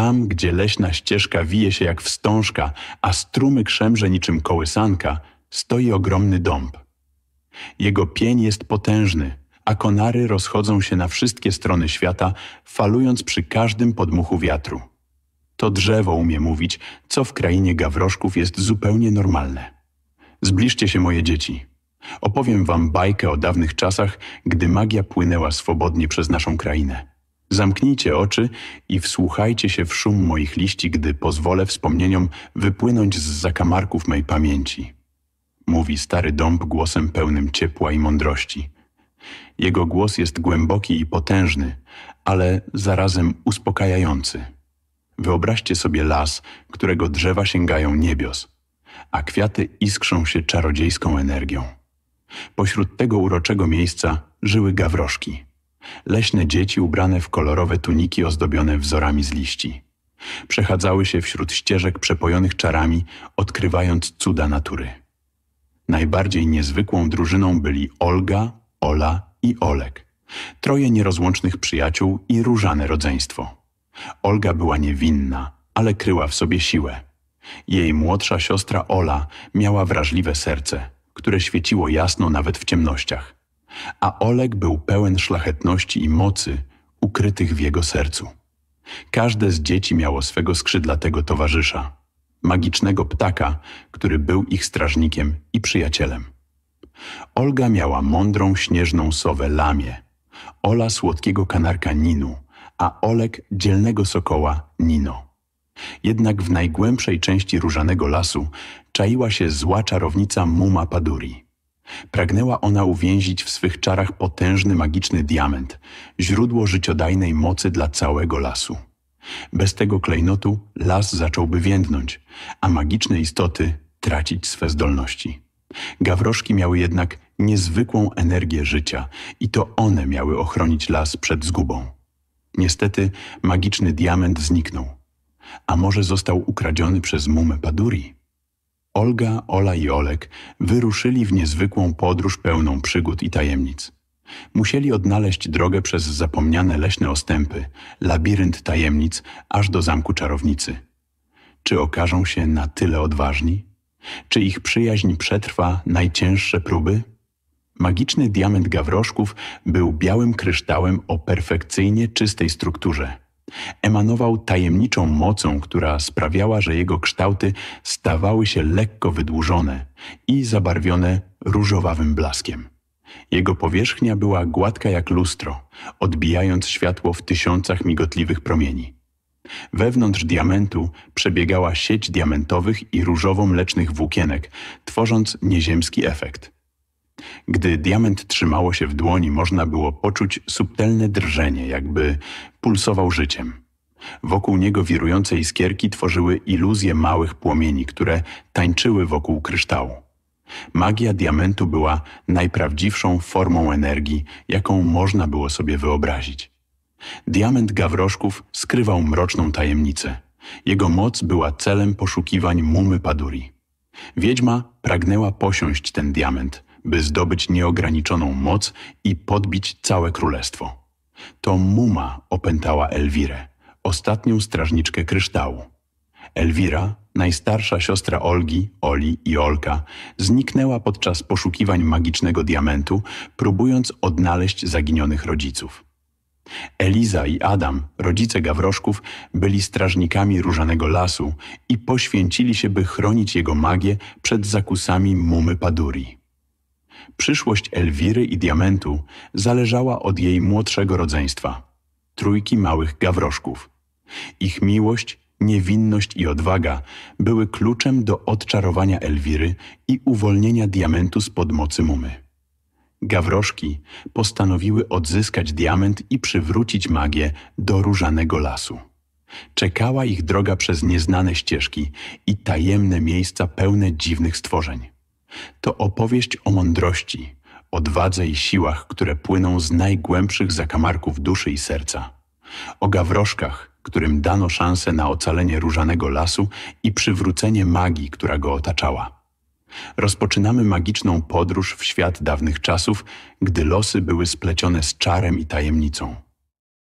Tam, gdzie leśna ścieżka wije się jak wstążka, a strumy krzemże niczym kołysanka, stoi ogromny dąb. Jego pień jest potężny, a konary rozchodzą się na wszystkie strony świata, falując przy każdym podmuchu wiatru. To drzewo umie mówić, co w krainie gawroszków jest zupełnie normalne. Zbliżcie się, moje dzieci. Opowiem wam bajkę o dawnych czasach, gdy magia płynęła swobodnie przez naszą krainę. Zamknijcie oczy i wsłuchajcie się w szum moich liści, gdy pozwolę wspomnieniom wypłynąć z zakamarków mej pamięci. Mówi stary dąb głosem pełnym ciepła i mądrości. Jego głos jest głęboki i potężny, ale zarazem uspokajający. Wyobraźcie sobie las, którego drzewa sięgają niebios, a kwiaty iskrzą się czarodziejską energią. Pośród tego uroczego miejsca żyły gawroszki. Leśne dzieci ubrane w kolorowe tuniki ozdobione wzorami z liści. Przechadzały się wśród ścieżek przepojonych czarami, odkrywając cuda natury. Najbardziej niezwykłą drużyną byli Olga, Ola i Olek. Troje nierozłącznych przyjaciół i różane rodzeństwo. Olga była niewinna, ale kryła w sobie siłę. Jej młodsza siostra Ola miała wrażliwe serce, które świeciło jasno nawet w ciemnościach a Oleg był pełen szlachetności i mocy ukrytych w jego sercu. Każde z dzieci miało swego skrzydlatego towarzysza, magicznego ptaka, który był ich strażnikiem i przyjacielem. Olga miała mądrą śnieżną sowę lamię, Ola słodkiego kanarka Ninu, a Olek dzielnego sokoła Nino. Jednak w najgłębszej części różanego lasu czaiła się zła czarownica Muma Paduri. Pragnęła ona uwięzić w swych czarach potężny magiczny diament, źródło życiodajnej mocy dla całego lasu. Bez tego klejnotu las zacząłby więdnąć, a magiczne istoty tracić swe zdolności. Gawroszki miały jednak niezwykłą energię życia i to one miały ochronić las przed zgubą. Niestety magiczny diament zniknął. A może został ukradziony przez mumę Paduri? Olga, Ola i Olek wyruszyli w niezwykłą podróż pełną przygód i tajemnic. Musieli odnaleźć drogę przez zapomniane leśne ostępy, labirynt tajemnic, aż do zamku czarownicy. Czy okażą się na tyle odważni? Czy ich przyjaźń przetrwa najcięższe próby? Magiczny diament gawroszków był białym kryształem o perfekcyjnie czystej strukturze. Emanował tajemniczą mocą, która sprawiała, że jego kształty stawały się lekko wydłużone i zabarwione różowawym blaskiem. Jego powierzchnia była gładka jak lustro, odbijając światło w tysiącach migotliwych promieni. Wewnątrz diamentu przebiegała sieć diamentowych i różowo-mlecznych włókienek, tworząc nieziemski efekt. Gdy diament trzymało się w dłoni, można było poczuć subtelne drżenie, jakby pulsował życiem. Wokół niego wirujące iskierki tworzyły iluzję małych płomieni, które tańczyły wokół kryształu. Magia diamentu była najprawdziwszą formą energii, jaką można było sobie wyobrazić. Diament Gawroszków skrywał mroczną tajemnicę. Jego moc była celem poszukiwań mumy Paduri. Wiedźma pragnęła posiąść ten diament, by zdobyć nieograniczoną moc i podbić całe królestwo. To Muma opętała Elwirę, ostatnią strażniczkę kryształu. Elwira, najstarsza siostra Olgi, Oli i Olka, zniknęła podczas poszukiwań magicznego diamentu, próbując odnaleźć zaginionych rodziców. Eliza i Adam, rodzice Gawroszków, byli strażnikami Różanego Lasu i poświęcili się, by chronić jego magię przed zakusami mumy Paduri. Przyszłość Elwiry i Diamentu zależała od jej młodszego rodzeństwa, trójki małych gawroszków. Ich miłość, niewinność i odwaga były kluczem do odczarowania Elwiry i uwolnienia Diamentu spod mocy mumy. Gawroszki postanowiły odzyskać diament i przywrócić magię do różanego lasu. Czekała ich droga przez nieznane ścieżki i tajemne miejsca pełne dziwnych stworzeń. To opowieść o mądrości, odwadze i siłach, które płyną z najgłębszych zakamarków duszy i serca. O gawroszkach, którym dano szansę na ocalenie różanego lasu i przywrócenie magii, która go otaczała. Rozpoczynamy magiczną podróż w świat dawnych czasów, gdy losy były splecione z czarem i tajemnicą.